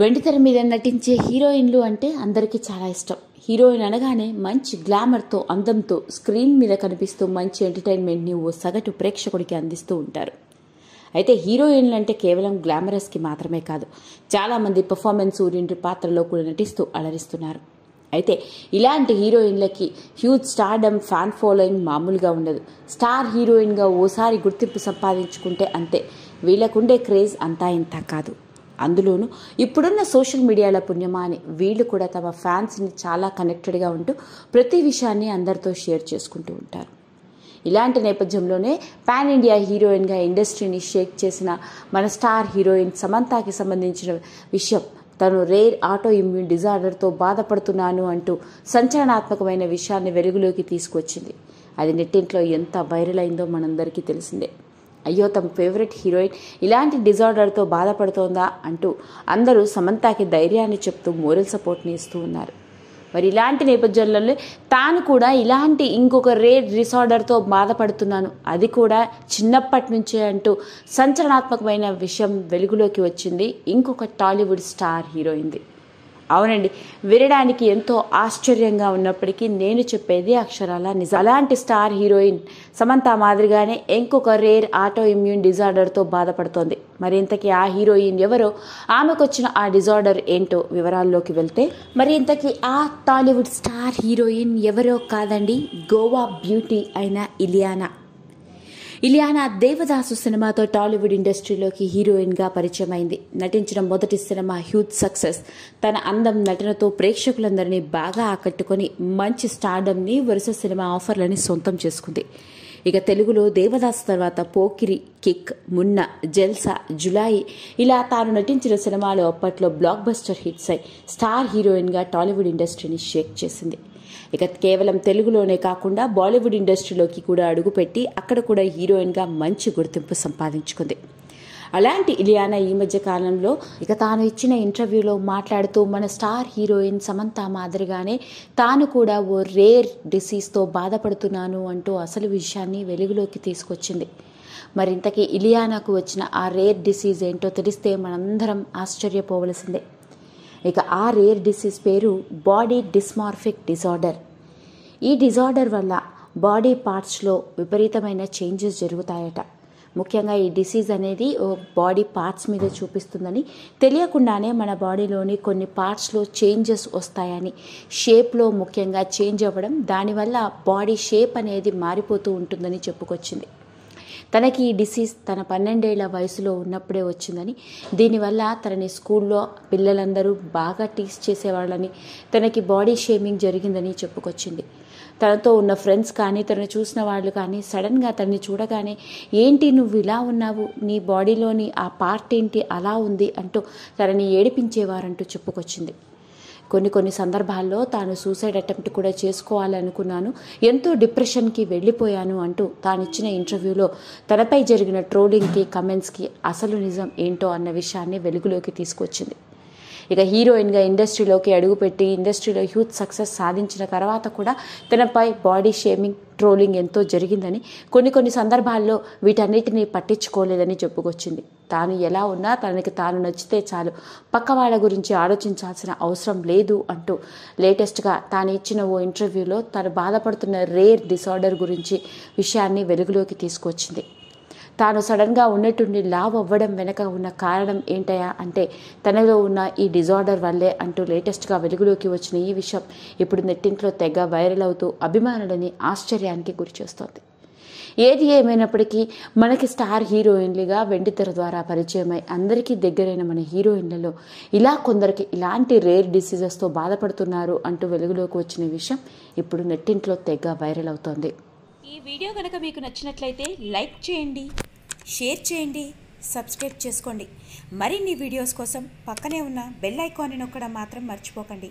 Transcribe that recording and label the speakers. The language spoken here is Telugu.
Speaker 1: వెండితెర మీద నటించే హీరోయిన్లు అంటే అందరికీ చాలా ఇష్టం హీరోయిన్ అనగానే మంచి గ్లామర్తో అందంతో స్క్రీన్ మీద కనిపిస్తూ మంచి ఎంటర్టైన్మెంట్ని ఓ సగటు ప్రేక్షకుడికి అందిస్తూ ఉంటారు అయితే హీరోయిన్లు అంటే కేవలం గ్లామరస్కి మాత్రమే కాదు చాలామంది పర్ఫార్మెన్స్ ఊరింటి పాత్రలో కూడా నటిస్తూ అలరిస్తున్నారు అయితే ఇలాంటి హీరోయిన్లకి హ్యూజ్ స్టార్డమ్ ఫ్యాన్ ఫాలోయింగ్ మామూలుగా ఉండదు స్టార్ హీరోయిన్గా ఓసారి గుర్తింపు సంపాదించుకుంటే అంతే వీళ్ళకుండే క్రేజ్ అంతా ఇంత కాదు అందులోనూ ఇప్పుడున్న సోషల్ మీడియాల పుణ్యమా అని వీళ్ళు కూడా తమ ఫ్యాన్స్ని చాలా కనెక్టెడ్గా ఉంటూ ప్రతి విషయాన్ని అందరితో షేర్ చేసుకుంటూ ఉంటారు ఇలాంటి నేపథ్యంలోనే పాన్ ఇండియా హీరోయిన్గా ఇండస్ట్రీని షేక్ చేసిన మన స్టార్ హీరోయిన్ సమంతాకి సంబంధించిన విషయం తను రేర్ ఆటో ఇమ్యూన్ డిజార్డర్తో బాధపడుతున్నాను అంటూ సంచలనాత్మకమైన విషయాన్ని వెలుగులోకి తీసుకొచ్చింది అది నెట్టింట్లో ఎంత వైరల్ అయిందో మనందరికీ తెలిసిందే అయ్యో తమ ఫేవరెట్ హీరోయిన్ ఇలాంటి డిజార్డర్తో బాధపడుతోందా అంటూ అందరూ సమంతాకి ధైర్యాన్ని చెప్తూ మోరల్ సపోర్ట్ని ఇస్తూ ఉన్నారు మరి ఇలాంటి నేపథ్యంలో తాను కూడా ఇలాంటి ఇంకొక రేర్ డిసార్డర్తో బాధపడుతున్నాను అది కూడా చిన్నప్పటి నుంచే అంటూ సంచలనాత్మకమైన విషయం వెలుగులోకి వచ్చింది ఇంకొక టాలీవుడ్ స్టార్ హీరోయింది అవునండి వినడానికి ఎంతో ఆశ్చర్యంగా ఉన్నప్పటికీ నేను చెప్పేది అక్షరాల నిజం అలాంటి స్టార్ హీరోయిన్ సమంత మాదిరిగానే ఇంకొక రేర్ ఆటో ఇమ్యూన్ డిజార్డర్తో బాధపడుతోంది మరి ఇంతకీ ఆ హీరోయిన్ ఎవరో ఆమెకు వచ్చిన ఆ డిజార్డర్ ఏంటో వివరాల్లోకి వెళ్తే మరి ఇంతకీ ఆ టాలీవుడ్ స్టార్ హీరోయిన్ ఎవరో కాదండి గోవా బ్యూటీ అయిన ఇలియానా ఇలియానా దేవదాసు సినిమాతో టాలీవుడ్ ఇండస్ట్రీలోకి హీరోయిన్గా పరిచయమైంది నటించిన మొదటి సినిమా హ్యూజ్ సక్సెస్ తన అందం నటనతో ప్రేక్షకులందరినీ బాగా ఆకట్టుకొని మంచి స్టార్డమ్ని వరుస సినిమా ఆఫర్లని సొంతం చేసుకుంది ఇక తెలుగులో దేవదాస్ తర్వాత పోకిరి కిక్ మున్న జెల్సా జులాయి ఇలా తాను నటించిన సినిమాలు అప్పట్లో బ్లాక్ బస్టర్ హిట్స్ అయి స్టార్ హీరోయిన్గా టాలీవుడ్ ఇండస్ట్రీని షేక్ చేసింది ఇక కేవలం తెలుగులోనే కాకుండా బాలీవుడ్ ఇండస్ట్రీలోకి కూడా అడుగుపెట్టి అక్కడ కూడా హీరోయిన్గా మంచి గుర్తింపు సంపాదించుకుంది అలాంటి ఇలియానా ఈ మధ్య కాలంలో ఇక తాను ఇచ్చిన ఇంటర్వ్యూలో మాట్లాడుతూ మన స్టార్ హీరోయిన్ సమంత మాదిరిగానే తాను కూడా ఓ రేర్ డిసీజ్తో బాధపడుతున్నాను అంటూ అసలు విషయాన్ని వెలుగులోకి తీసుకొచ్చింది మరింతకీ ఇలియానాకు వచ్చిన ఆ రేర్ డిసీజ్ ఏంటో తెలిస్తే మనందరం ఆశ్చర్యపోవలసిందే ఇక ఆ రేర్ డిసీజ్ పేరు బాడీ డిస్మార్ఫిక్ డిజార్డర్ ఈ డిజార్డర్ వల్ల బాడీ పార్ట్స్లో విపరీతమైన చేంజెస్ జరుగుతాయట ముఖ్యంగా ఈ డిసీజ్ అనేది బాడీ పార్ట్స్ మీద చూపిస్తుందని తెలియకుండానే మన బాడీలోని కొన్ని పార్ట్స్లో చేంజెస్ వస్తాయని షేప్లో ముఖ్యంగా చేంజ్ అవ్వడం దానివల్ల బాడీ షేప్ అనేది మారిపోతూ ఉంటుందని చెప్పుకొచ్చింది తనకి ఈ డిసీజ్ తన పన్నెండేళ్ల వయసులో ఉన్నప్పుడే వచ్చిందని దీనివల్ల తనని స్కూల్లో పిల్లలందరూ బాగా టీస్ చేసేవాళ్ళని తనకి బాడీ షేమింగ్ జరిగిందని చెప్పుకొచ్చింది తనతో ఉన్న ఫ్రెండ్స్ కానీ తనను చూసిన వాళ్ళు కానీ సడన్గా తనని చూడగానే ఏంటి నువ్వు ఇలా ఉన్నావు నీ బాడీలోని ఆ పార్ట్ ఏంటి అలా ఉంది అంటూ తనని ఏడిపించేవారంటూ చెప్పుకొచ్చింది కొన్ని కొన్ని సందర్భాల్లో తాను సూసైడ్ అటెంప్ట్ కూడా చేసుకోవాలనుకున్నాను ఎంతో డిప్రెషన్కి వెళ్ళిపోయాను అంటూ తాను ఇచ్చిన ఇంటర్వ్యూలో తనపై జరిగిన ట్రోలింగ్కి కమెంట్స్కి అసలు నిజం ఏంటో అన్న విషయాన్ని వెలుగులోకి తీసుకొచ్చింది ఇక హీరోయిన్గా ఇండస్ట్రీలోకి అడుగుపెట్టి ఇండస్ట్రీలో హ్యూజ్ సక్సెస్ సాధించిన తర్వాత కూడా తనపై బాడీ షేమింగ్ ట్రోలింగ్ ఎంతో జరిగిందని కొన్ని కొన్ని సందర్భాల్లో వీటన్నిటిని పట్టించుకోలేదని చెప్పుకొచ్చింది తాను ఎలా ఉన్నా తనకి తాను నచ్చితే చాలు పక్క వాళ్ళ గురించి ఆలోచించాల్సిన అవసరం లేదు అంటూ లేటెస్ట్గా తాను ఇచ్చిన ఓ ఇంటర్వ్యూలో తను బాధపడుతున్న రేర్ డిసార్డర్ గురించి విషయాన్ని వెలుగులోకి తీసుకొచ్చింది తాను సడన్గా ఉన్నట్టుండి లావ్ అవ్వడం వెనక ఉన్న కారణం ఏంటయా అంటే తనలో ఉన్న ఈ డిజార్డర్ వల్లే అంటూ లేటెస్ట్గా వెలుగులోకి వచ్చిన ఈ విషయం ఇప్పుడు నెట్టింట్లో తెగ వైరల్ అవుతూ అభిమానులని ఆశ్చర్యానికి గురిచేస్తోంది ఏది ఏమైనప్పటికీ మనకి స్టార్ హీరోయిన్లుగా వెండితెర ద్వారా పరిచయమై అందరికీ దగ్గరైన మన హీరోయిన్లలో ఇలా కొందరికి ఇలాంటి రేర్ డిసీజెస్తో బాధపడుతున్నారు అంటూ వెలుగులోకి వచ్చిన విషయం ఇప్పుడు నెట్టింట్లో తెగ వైరల్ అవుతోంది ఈ వీడియో కనుక మీకు నచ్చినట్లయితే లైక్ చేయండి షేర్ చేయండి సబ్స్క్రైబ్ చేసుకోండి మరిన్ని వీడియోస్ కోసం పక్కనే ఉన్న బెల్ ఐకాన్ని నొక్కడం మాత్రం మర్చిపోకండి